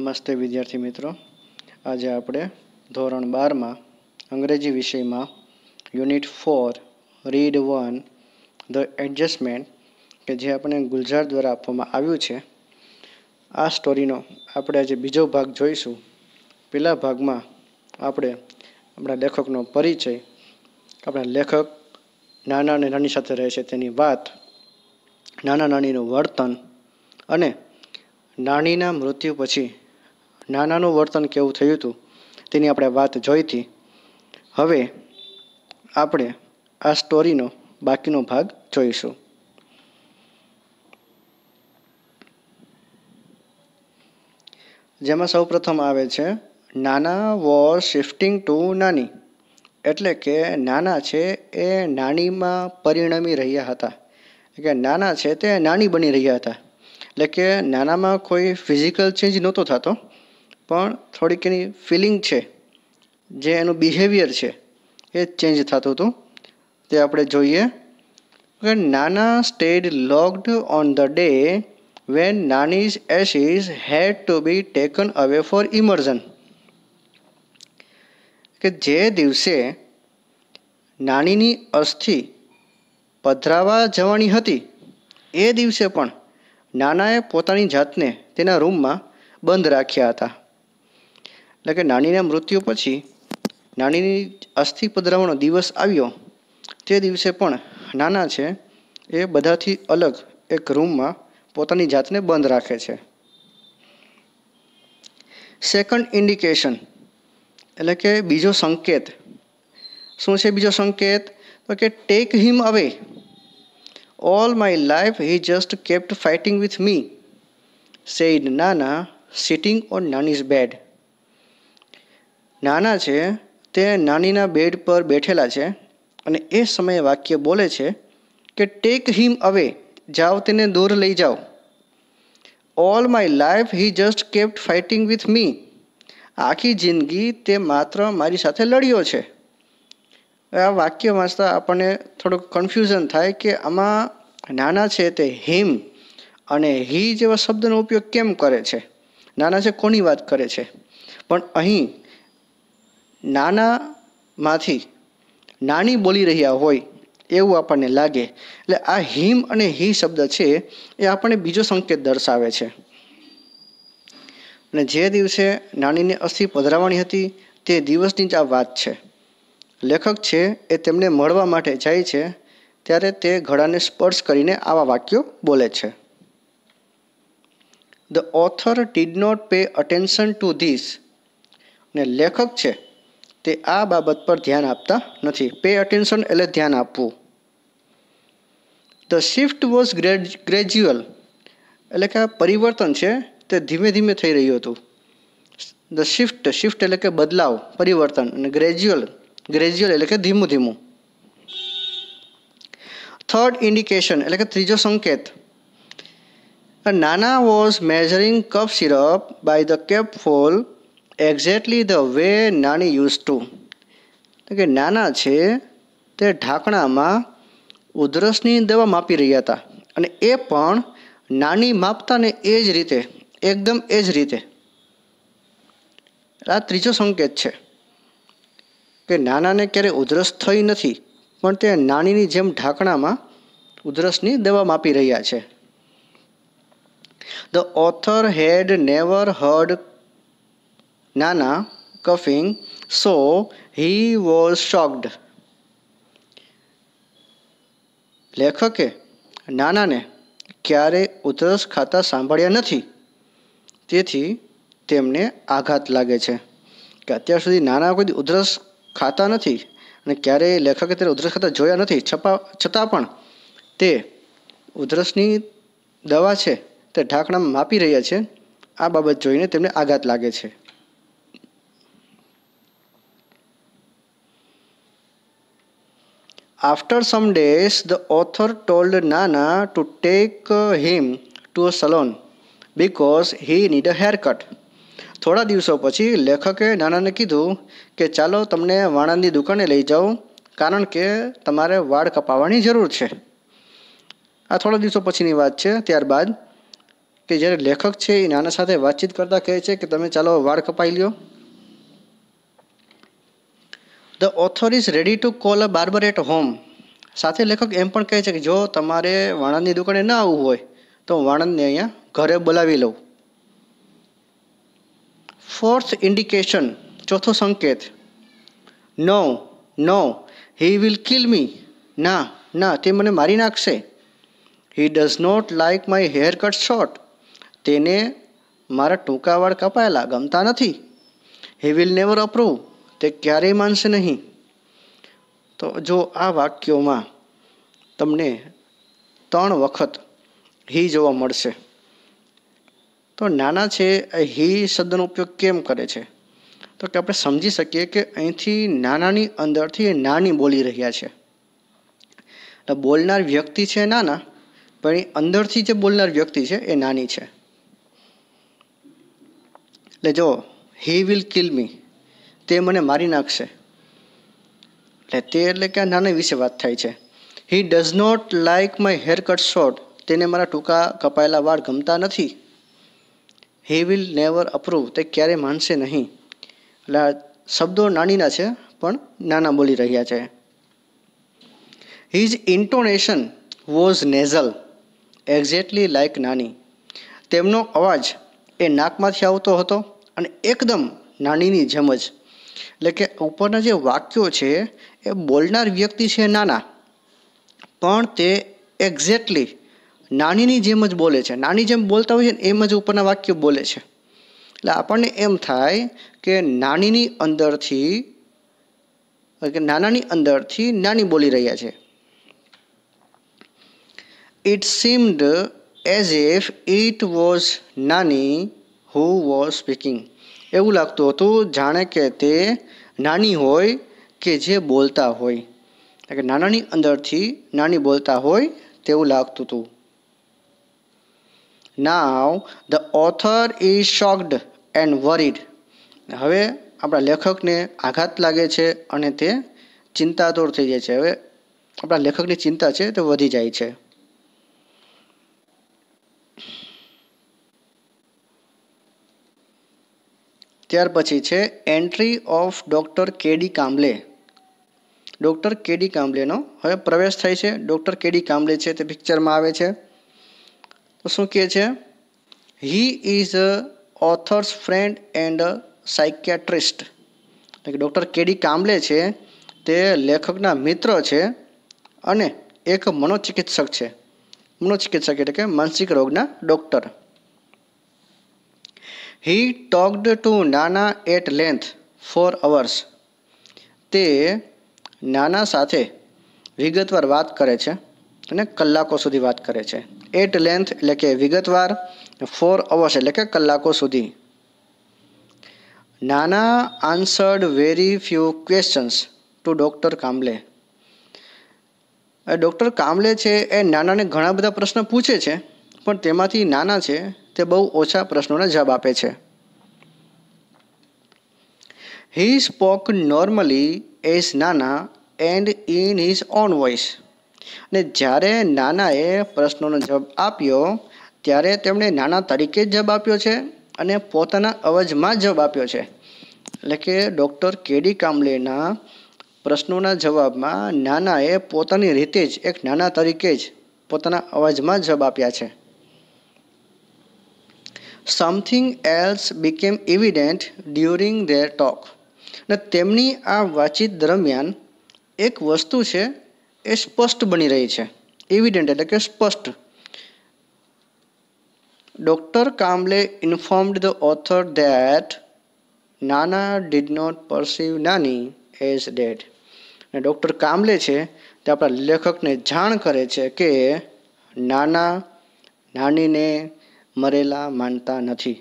નમસ્તે વિદ્યાર્થી મિત્રો આજે આપણે ધોરણ બારમાં અંગ્રેજી વિષયમાં unit four read one the adjustment કે જે આપણને ગુલઝાર દ્વારા આપવામાં આવ્યું છે આ સ્ટોરીનો આપણે આજે બીજો ભાગ જોઈશું પહેલા ભાગમાં આપણે આપણા લેખકનો પરિચય આપણા લેખક નાના અને નાની સાથે રહે છે તેની વાત નાના નાનીનું વર્તન અને નાનીના મૃત્યુ પછી નાનાનું વર્તન કેવું થયું હતું તેની આપણે વાત જોઈ હતી હવે આપણે આ સ્ટોરીનો બાકીનો ભાગ જોઈશું જેમાં સૌપ્રથમ આવે છે નાના વોર શિફ્ટિંગ ટુ નાની એટલે કે નાના છે એ નાનીમાં પરિણમી રહ્યા હતા કે નાના છે તે નાની બની રહ્યા હતા એટલે કે નાનામાં કોઈ ફિઝિકલ ચેન્જ નહોતો થતો પણ થોડીક એની ફિલિંગ છે જે એનું બિહેવિયર છે એ ચેન્જ થતું હતું તે આપણે જોઈએ કે Nana stayed locked on the day when Nani's ashes had to be taken away for immersion કે જે દિવસે નાનીની અસ્થિ પધરાવા જવાની હતી એ દિવસે પણ નાનાએ પોતાની જાતને તેના રૂમમાં બંધ રાખ્યા હતા એટલે કે નાનીના મૃત્યુ પછી નાનીની અસ્થિ પધરાવવાનો દિવસ આવ્યો તે દિવસે પણ નાના છે એ બધાથી અલગ એક રૂમમાં પોતાની જાતને બંધ રાખે છે સેકન્ડ ઇન્ડિકેશન એટલે કે બીજો સંકેત શું છે બીજો સંકેત તો કે take him away all my life he just kept fighting with me said Nana sitting on Nani's bed નાના છે તે નાનીના બેડ પર બેઠેલા છે અને એ સમયે વાક્ય બોલે છે કે ટેક હિમ અવે જાઓ તેને દૂર લઈ જાઓ all my life he just kept fighting with me આખી જિંદગી તે માત્ર મારી સાથે લડ્યો છે આ વાક્ય વાંચતાં આપણને થોડુંક કન્ફ્યુઝન થાય કે આમાં નાના છે તે હિમ અને હી જેવા શબ્દનો ઉપયોગ કેમ કરે છે નાના છે કોની વાત કરે છે પણ અહીં નાનામાંથી નાની બોલી રહ્યા હોય એવું આપણને લાગે એટલે આ હિમ અને હિ શબ્દ છે એ આપણને બીજો સંકેત દર્શાવે છે અને જે દિવસે નાનીને અસ્થિ પધરાવવાની હતી તે દિવસની જ આ વાત છે લેખક છે એ તેમને મળવા માટે જાય છે ત્યારે તે ઘડાને સ્પર્શ કરીને આવા વાક્યો બોલે છે the author did not pay attention to this અને લેખક છે તે આ બાબત પર ધ્યાન આપતા નથી પે અટેન્શન એટલે ધ્યાન આપવું ધ શિફ્ટ વોઝ ગ્રેજ્યુઅલ એટલે કે આ પરિવર્તન છે તે ધીમે ધીમે થઈ રહ્યું હતું ધ શિફ્ટ શિફ્ટ એટલે કે બદલાવ પરિવર્તન અને ગ્રેજ્યુઅલ ગ્રેજ્યુઅલ એટલે કે ધીમું ધીમું થર્ડ ઇન્ડિકેશન એટલે કે ત્રીજો સંકેત Nana was measuring cough syrup by the cap full exactly the way Nani used to કે નાના છે તે ઢાંકણામાં ઉધરસની દવા માપી રહ્યા હતા અને એ પણ નાની માપતા ને એ જ રીતે એકદમ એ જ રીતે આ ત્રીજો સંકેત છે કે નાનાને ક્યારેય ઉધરસ થઈ નથી પણ તે નાનીની જેમ ઢાંકણામાં ઉધરસની દવા માપી રહ્યા છે the author had never heard Nana coughing so he was shocked લેખકે નાનાને ક્યારે ઉધરસ ખાતા સાંભળ્યા નથી તેથી તેમને આઘાત લાગે છે કે અત્યાર સુધી નાના કોઈ ઉધરસ ખાતા નથી અને ક્યારેય લેખકે તેને ઉધરસ ખાતા જોયા નથી છપા છતાં પણ તે ઉધરસની દવા છે તે ઢાંકણામાં માપી રહ્યા છે આ બાબત જોઈને તેમને આઘાત લાગે છે after some days, the author told Nana to take him to a salon because he need a haircut. થોડા દિવસો પછી લેખકે નાનાને કીધું કે ચાલો તમને વાણાની દુકાને લઈ જાઓ કારણ કે તમારે વાળ કપાવવાની જરૂર છે આ થોડા દિવસો પછીની વાત છે ત્યારબાદ કે જ્યારે લેખક છે એ નાના સાથે વાતચીત કરતાં કહે છે કે તમે ચાલો વાળ કપાઈ લ્યો the author is ready to call a barber at home સાથે લેખક એમ પણ કહે છે કે જો તમારે વાણંદની દુકાને ના આવવું હોય તો વાણંદને અહીંયા ઘરે બોલાવી લઉં ફોર્થ ઇન્ડિકેશન ચોથો સંકેત નો નો હી વિલ કિલ મી ના ના તે મને મારી નાખશે he does not like my hair cut short તેને મારા ટૂંકા વાળ કપાયેલા ગમતા નથી હી વિલ નેવર અપ્રૂવ તે ક્યારેય માનશે નહીં તો જો આ વાક્યોમાં તમને ત્રણ વખત હી જોવા મળશે તો નાના છે હી શબ્દનો ઉપયોગ કેમ કરે છે તો કે આપણે સમજી શકીએ કે અહીંથી નાનાની અંદરથી નાની બોલી રહ્યા છે એટલે બોલનાર વ્યક્તિ છે નાના પણ એ અંદરથી જે બોલનાર વ્યક્તિ છે એ નાની છે એટલે જો હી વિલ કિલ મી તે મને મારી નાખશે એટલે તે એટલે કે આ નાના વિશે વાત થાય છે he does not like my hair cut short તેને મારા ટૂંકા કપાયેલા વાળ ગમતા નથી હી વિલ નેવર અપ્રૂવ તે ક્યારેય માનશે નહીં એટલે શબ્દો નાનીના છે પણ નાના બોલી રહ્યા છે his intonation was nasal exactly like Nani તેમનો અવાજ એ નાકમાંથી આવતો હતો અને એકદમ નાનીની જેમ જ એટલે કે ઉપરના જે વાક્યો છે એ બોલનાર વ્યક્તિ છે નાના પણ તે એક્ઝેક્ટલી નાનીની જેમ જ બોલે છે નાની જેમ બોલતા હોય છે ને એમ જ ઉપરના વાક્યો બોલે છે એટલે આપણને એમ થાય કે નાનીની અંદરથી કે નાનાની અંદરથી નાની બોલી રહ્યા છે it seemed as if it was Nani who was speaking એવું લાગતું હતું જાણે કે તે નાની હોય કે જે બોલતા હોય એટલે કે નાનાની અંદરથી નાની બોલતા હોય તેવું લાગતું હતું now the author is shocked and worried હવે આપણા લેખકને આઘાત લાગે છે અને તે ચિંતાતુર થઈ જાય છે હવે આપણા લેખકની ચિંતા છે તે વધી જાય છે ત્યાર પછી છે entry of doctor KD Kamle doctor KD કામલેનો હવે પ્રવેશ થાય છે ડૉક્ટર કેડી કામલે છે તે પિક્ચરમાં આવે છે તો શું કહે છે he is a author's friend and a psychiatrist એટલે કે ડૉક્ટર કેડી કામલે છે તે લેખકના મિત્ર છે અને એક મનોચિકિત્સક છે મનોચિકિત્સક એટલે કે માનસિક રોગના doctor he talked to Nana at length for hours તે નાના સાથે વિગતવાર વાત કરે છે અને કલાકો સુધી વાત કરે છે એટ લેન્થ એટલે કે વિગતવાર ફોર અવર્સ એટલે કે કલાકો સુધી Nana answered very few questions to doctor Kamle doctor Kamle છે એ નાનાને ઘણા બધા પ્રશ્ન પૂછે છે પણ તેમાંથી નાના છે તે બહુ ઓછા પ્રશ્નોના જવાબ આપે છે he spoke normally as Nana and in his own voice અને જ્યારે નાનાએ પ્રશ્નોનો જવાબ આપ્યો ત્યારે તેમણે નાના તરીકે જ જવાબ આપ્યો છે અને પોતાના અવાજમાં જવાબ આપ્યો છે એટલે કે ડૉક્ટર કેડી કામલેના પ્રશ્નોના જવાબમાં નાનાએ પોતાની રીતે જ એક નાના તરીકે જ પોતાના અવાજમાં જવાબ આપ્યા છે something else became evident during their talk ને તેમની આ વાતચીત દરમિયાન એક વસ્તુ છે એ સ્પષ્ટ બની રહી છે ઇવિડેન્ટ એટલે કે સ્પષ્ટ doctor Kamle informed the author that Nana did not perceive Nani as dead અને ડૉક્ટર કામલે છે તે આપણા લેખકને જાણ કરે છે કે નાના નાનીને મરેલા માનતા નથી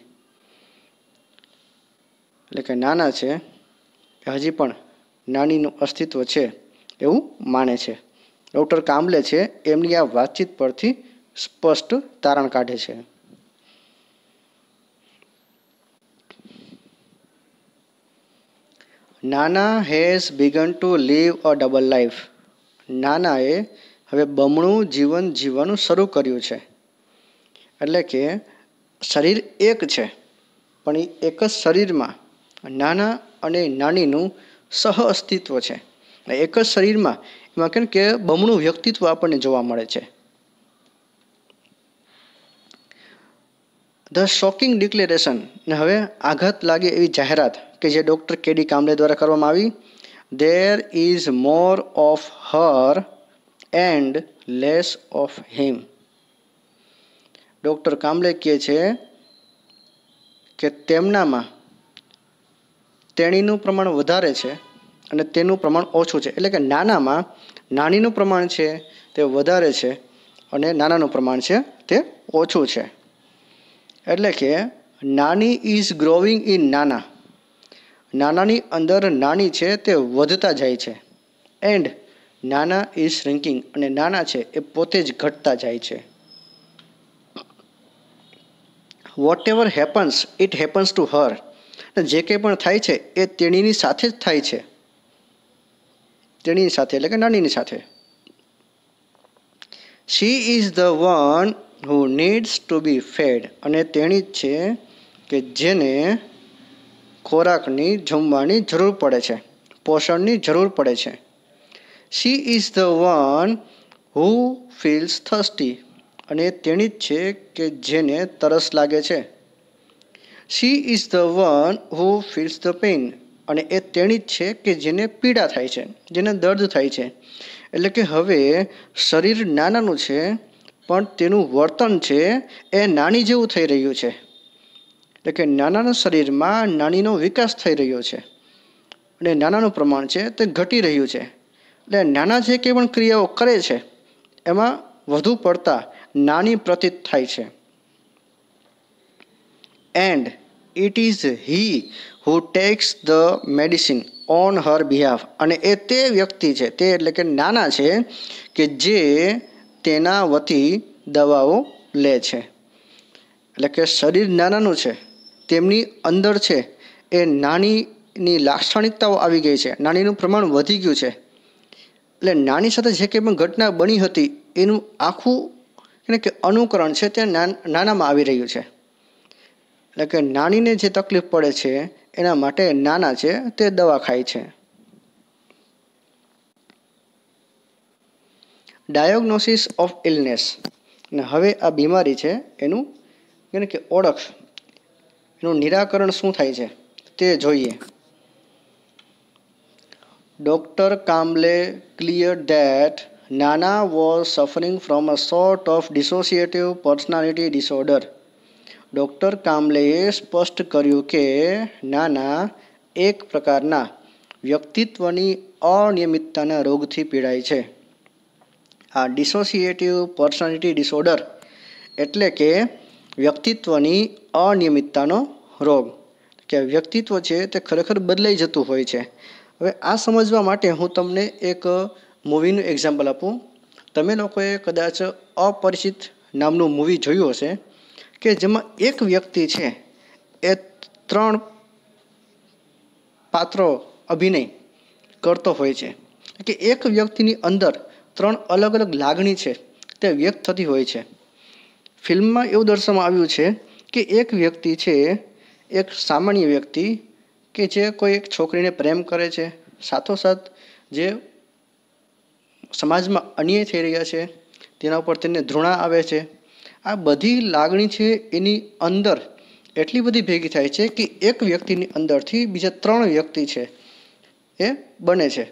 એટલે કે નાના છે હજી પણ નાનીનું અસ્તિત્વ છે એવું માને છે ડૉક્ટર કામલે છે એમની આ વાતચીત પરથી સ્પષ્ટ તારણ કાઢે છે Nana has begun to live a double life નાનાએ હવે બમણું જીવન જીવવાનું શરૂ કર્યું છે એટલે કે શરીર એક છે પણ એ એક જ શરીરમાં નાના અને નાનીનું સહ અસ્તિત્વ છે એક જ શરીરમાં એમાં કેમ કે બમણું વ્યક્તિત્વ આપણને જોવા મળે છે ધ શોકિંગ ડિક્લેરેશન ને હવે આઘાત લાગે એવી જાહેરાત કે જે ડૉક્ટર કેડી કામલે દ્વારા કરવામાં આવી there is more of her and less of him doctor Kamle કહે છે કે તેમનામાં તેણીનું પ્રમાણ વધારે છે અને તેનું પ્રમાણ ઓછું છે એટલે કે નાનામાં નાનીનું પ્રમાણ છે તે વધારે છે અને નાનાનું પ્રમાણ છે તે ઓછું છે એટલે કે નાની ઇઝ ગ્રોવિંગ ઇન નાના નાનાની અંદર નાની છે તે વધતા જાય છે એન્ડ નાના ઇઝ શ્રિંકિંગ અને નાના છે એ પોતે જ ઘટતા જાય છે whatever happens it happens to her જે કંઈ પણ થાય છે એ તેણીની સાથે જ થાય છે તેણીની સાથે એટલે કે નાનીની સાથે she is the one who needs to be fed અને તેણી જ છે કે જેને ખોરાકની જમવાની જરૂર પડે છે પોષણની જરૂર પડે છે she is the one who feels thirsty અને તેણી જ છે કે જેને તરસ લાગે છે she is the one who feels the pain અને એ તેણી જ છે કે જેને પીડા થાય છે જેને દર્દ થાય છે એટલે કે હવે શરીર નાનાનું છે પણ તેનું વર્તન છે એ નાની જેવું થઈ રહ્યું છે એટલે કે નાનાના શરીરમાં નાનીનો વિકાસ થઈ રહ્યો છે અને નાનાનું પ્રમાણ છે તે ઘટી રહ્યું છે એટલે નાના જે કંઈ પણ ક્રિયાઓ કરે છે એમાં વધુ પડતા નાની પ્રતીત થાય છે and it is he who takes the medicine on her behalf અને એ તે વ્યક્તિ છે તે એટલે કે નાના છે કે જે તેના વતી દવાઓ લે છે એટલે કે શરીર નાનાનું છે તેમની અંદર છે એ નાનીની લાક્ષણિકતાઓ આવી ગઈ છે નાનીનું પ્રમાણ વધી ગયું છે એટલે નાની સાથે જે કંઈ પણ ઘટના બની હતી એનું આખું એટલે કે અનુકરણ છે તે નાનામાં આવી રહ્યું છે એટલે કે નાનીને જે તકલીફ પડે છે એના માટે નાના છે તે દવા ખાય છે ડાયોગ્નોસિસ ઓફ ઇલનેસ અને હવે આ બીમારી છે એનું એને કે ઓળખ એનું નિરાકરણ શું થાય છે તે જોઈએ doctor Kamle clear that Nana was suffering from a sort of dissociative personality disorder. Doctor કામલેએ સ્પષ્ટ કર્યું કે નાના એક પ્રકારના વ્યક્તિત્વની અનિયમિતતાના રોગથી પીડાય છે આ ડિસોસિએટિવ પર્સનાલિટી ડિસઓર્ડર એટલે કે વ્યક્તિત્વની અનિયમિતતાનો રોગ કે વ્યક્તિત્વ છે તે ખરેખર બદલાઈ જતું હોય છે હવે આ સમજવા માટે હું તમને એક મૂવીનું એક્ઝામ્પલ આપું તમે લોકોએ કદાચ અપરિચિત નામનું મૂવી જોયું હશે કે જેમાં એક વ્યક્તિ છે એ ત્રણ પાત્રો અભિનય કરતો હોય છે કે એક વ્યક્તિની અંદર ત્રણ અલગ અલગ લાગણી છે તે વ્યક્ત થતી હોય છે ફિલ્મમાં એવું દર્શાવવામાં આવ્યું છે કે એક વ્યક્તિ છે એક સામાન્ય વ્યક્તિ કે જે કોઈ એક છોકરીને પ્રેમ કરે છે સાથોસાથ જે સમાજમાં અન્યાય થઈ રહ્યા છે તેના ઉપર તેને ધૃણા આવે છે આ બધી લાગણી છે એની અંદર એટલી બધી ભેગી થાય છે કે એક વ્યક્તિની અંદરથી બીજા ત્રણ વ્યક્તિ છે એ બને છે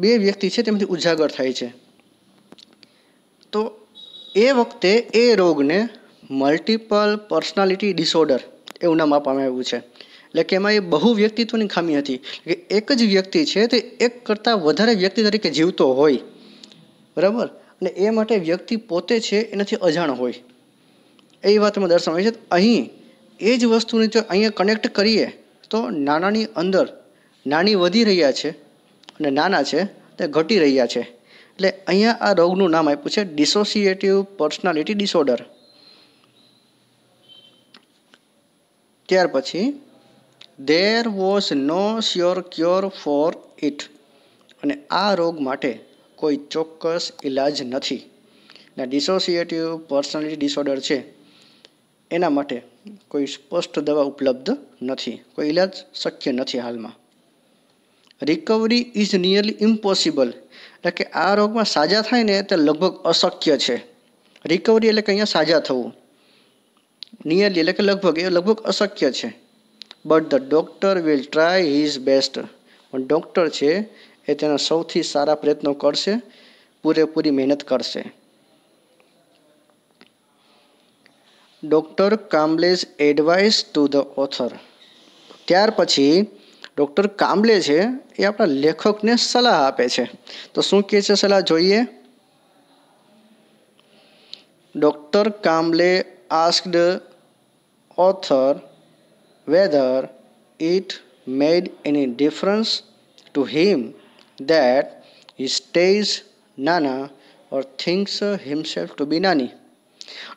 બે વ્યક્તિ છે તેમાંથી ઉજાગર થાય છે તો એ વખતે એ રોગને મલ્ટિપલ પર્સનાલિટી ડિસઓર્ડર એવું નામ આપવામાં આવ્યું છે એટલે કે એમાં એ બહુ વ્યક્તિત્વની ખામી હતી કે એક જ વ્યક્તિ છે તે એક કરતાં વધારે વ્યક્તિ તરીકે જીવતો હોય બરાબર અને એ માટે વ્યક્તિ પોતે છે એનાથી અજાણ હોય એ વાતમાં દર્શાવે છે અહીં એ જ વસ્તુની જો અહીંયા કનેક્ટ કરીએ તો નાનાની અંદર નાની વધી રહ્યા છે અને નાના છે તે ઘટી રહ્યા છે એટલે અહીંયા આ રોગનું નામ આપ્યું છે ડિસોસિએટિવ પર્સનાલિટી ડિસઓર્ડર ત્યાર પછી there was no sure cure for it અને આ રોગ માટે કોઈ ચોક્કસ ઇલાજ નથી ને ડિસોસિએટિવ પર્સનાલિટી ડિસઓર્ડર છે એના માટે કોઈ સ્પષ્ટ દવા ઉપલબ્ધ નથી કોઈ ઇલાજ શક્ય નથી હાલમાં રિકવરી ઇઝ નિયરલી ઇમ્પોસિબલ એટલે કે આ રોગમાં સાજા થાય ને તે લગભગ અશક્ય છે રિકવરી એટલે કે અહીંયા સાજા થવું નિયરલી એટલે કે લગભગ એ લગભગ અશક્ય છે but the doctor will try his best પણ ડૉક્ટર છે એ તેના સૌથી સારા પ્રયત્નો કરશે પૂરેપૂરી મહેનત કરશે doctor Kamle's advice to the author ત્યાર પછી ડૉક્ટર કામલે છે એ આપણા લેખકને સલાહ આપે છે તો શું કહે છે સલાહ જોઈએ doctor Kamle asked author whether it made any difference to him that he stays Nana or thinks himself to be Nani.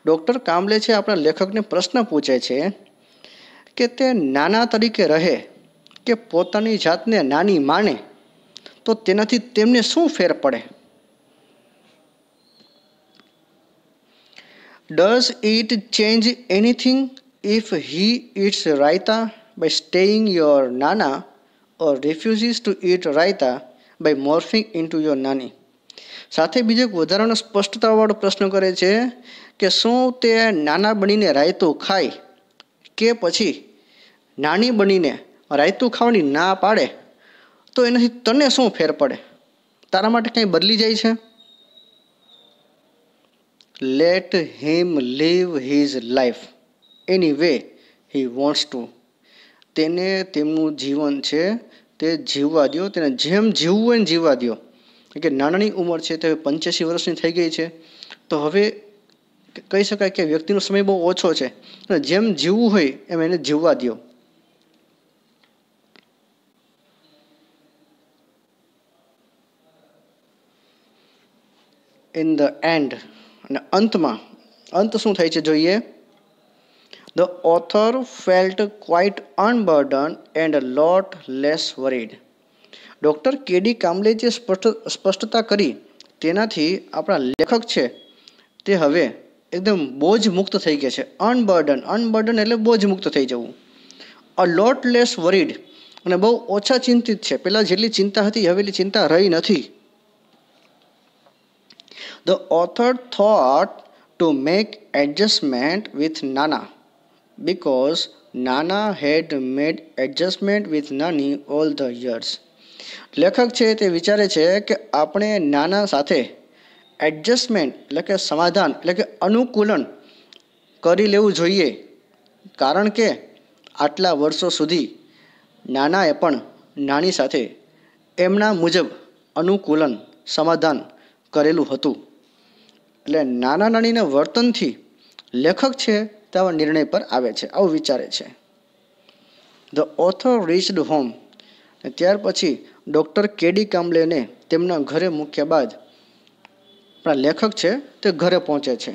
Doctor Kamle છે આપણા લેખકને પ્રશ્ન પૂછે છે કે તે નાના તરીકે રહે કે પોતાની જાતને નાની માને તો તેનાથી તેમને શું ફેર પડે does it change anything If he eats raita by staying your nana or refuses to eat raita by morphing into your nani. સાથે બીજો એક વધારાનો સ્પષ્ટતાવાળો પ્રશ્ન કરે છે કે શું તે નાના બનીને રાયતું ખાય કે પછી નાની બનીને રાયતું ખાવાની ના પાડે તો એનાથી તને શું ફેર પડે તારા માટે કંઈ બદલી જાય છે let him leave his life anyway he wants to તેને તેમનું જીવન છે તે જીવવા દો તેને જેમ જીવવું હોય ને જીવવા દો કે નાનાની ઉંમર છે તે પંચ્યાસી વર્ષની થઈ ગઈ છે તો હવે કહી શકાય કે વ્યક્તિનો સમય બહુ ઓછો છે જેમ જીવવું હોય એમ એને જીવવા દો ઇન ધ એન્ડ અને અંતમાં અંત શું થાય છે જોઈએ The author felt quite unburdened and a lot less worried. Doctor KD Kamle જે સ્પષ્ટ સ્પષ્ટતા કરી તેનાથી આપણા લેખક છે તે હવે એકદમ બોજ મુક્ત થઈ ગયા છે અનબર્ડન અનબર્ડન એટલે બોજ મુક્ત થઈ જવું અ લોટ લેસ વરીડ અને બહુ ઓછા ચિંતિત છે પહેલાં જેટલી ચિંતા હતી હવેલી ચિંતા રહી નથી the author thought to make adjustment with Nana because Nana had made adjustment with Nani all the years. લેખક છે તે વિચારે છે કે આપણે નાના સાથે એડજસ્ટમેન્ટ એટલે કે સમાધાન એટલે કે અનુકૂલન કરી લેવું જોઈએ કારણ કે આટલા વર્ષો સુધી નાનાએ પણ નાની સાથે એમના મુજબ અનુકૂલન સમાધાન કરેલું હતું એટલે નાના નાનીના વર્તનથી લેખક છે તેવા નિર્ણય પર આવે છે આવું વિચારે છે ધ ઓથર રીચડ હોમ ત્યાર પછી ડૉક્ટર કેડી કામલેને તેમના ઘરે મૂક્યા બાદ આપણા લેખક છે તે ઘરે પહોંચે છે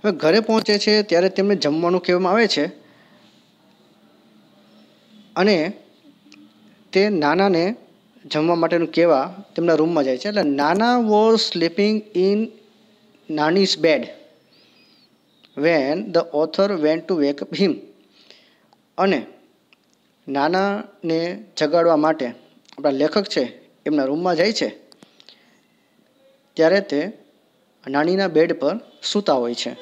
હવે ઘરે પહોંચે છે ત્યારે તેમને જમવાનું કહેવામાં આવે છે અને તે નાનાને જમવા માટેનું કહેવા તેમના રૂમમાં જાય છે એટલે Nana was sleeping in Nani's bed when the author went to wake up him અને નાનાને જગાડવા માટે આપણા લેખક છે એમના રૂમમાં જાય છે ત્યારે તે નાનીના બેડ પર સૂતા હોય છે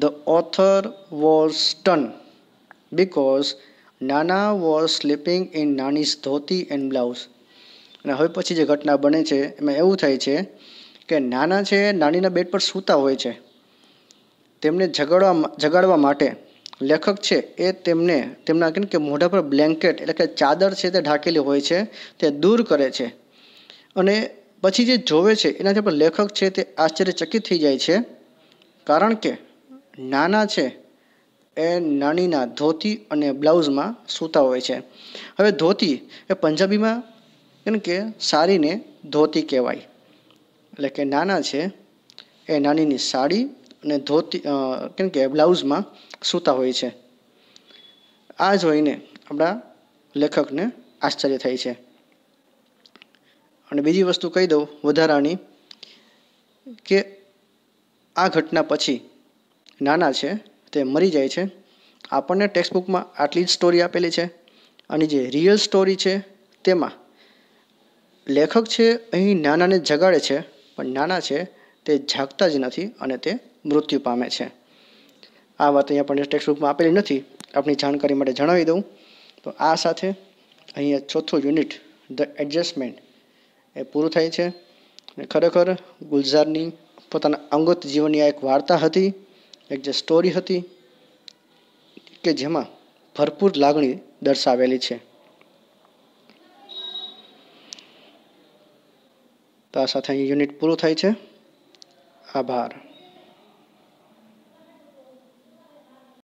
the author was stun because Nana was sleeping in Nani dhoti and blouse અને હવે પછી જે ઘટના બને છે એમાં એવું થાય છે કે નાના છે નાનીના બેડ પર સૂતા હોય છે તેમને જગાડવા જગાડવા માટે લેખક છે એ તેમને તેમના કે કે મોઢા પર બ્લેન્કેટ એટલે કે ચાદર છે તે ઢાંકેલી હોય છે તે દૂર કરે છે અને પછી જે જોવે છે એનાથી પણ લેખક છે તે આશ્ચર્યચકિત થઈ જાય છે કારણ કે નાના છે એ નાનીના ધોતી અને બ્લાઉઝમાં સૂતા હોય છે હવે ધોતી એ પંજાબીમાં કે સારીને ધોતી કહેવાય એટલે કે નાના છે એ નાનીની સાડી અને ધોતી કેમ કે બ્લાઉઝમાં સૂતા હોય છે આ જોઈને આપણા લેખકને આશ્ચર્ય થાય છે અને બીજી વસ્તુ કહી દઉં વધારાની કે આ ઘટના પછી નાના છે તે મરી જાય છે આપણને ટેક્સ્ટ બુકમાં આટલી જ સ્ટોરી આપેલી છે અને જે રિયલ સ્ટોરી છે તેમાં લેખક છે અહીં નાનાને જગાડે છે પણ નાના છે તે જાગતા જ નથી અને તે મૃત્યુ પામે છે આ વાત અહીંયા પણ ટેક્સ્ટ બુકમાં આપેલી નથી આપણી જાણકારી માટે જણાવી દઉં તો આ સાથે અહીંયા ચોથું યુનિટ ધ એડજસ્ટમેન્ટ એ પૂરું થાય છે ખરેખર ગુલઝારની પોતાના અંગત જીવનની આ એક વાર્તા હતી એક જે સ્ટોરી હતી કે જેમાં ભરપૂર લાગણી દર્શાવેલી છે તો આ સાથે અહીં યુનિટ પૂરું થાય છે આભાર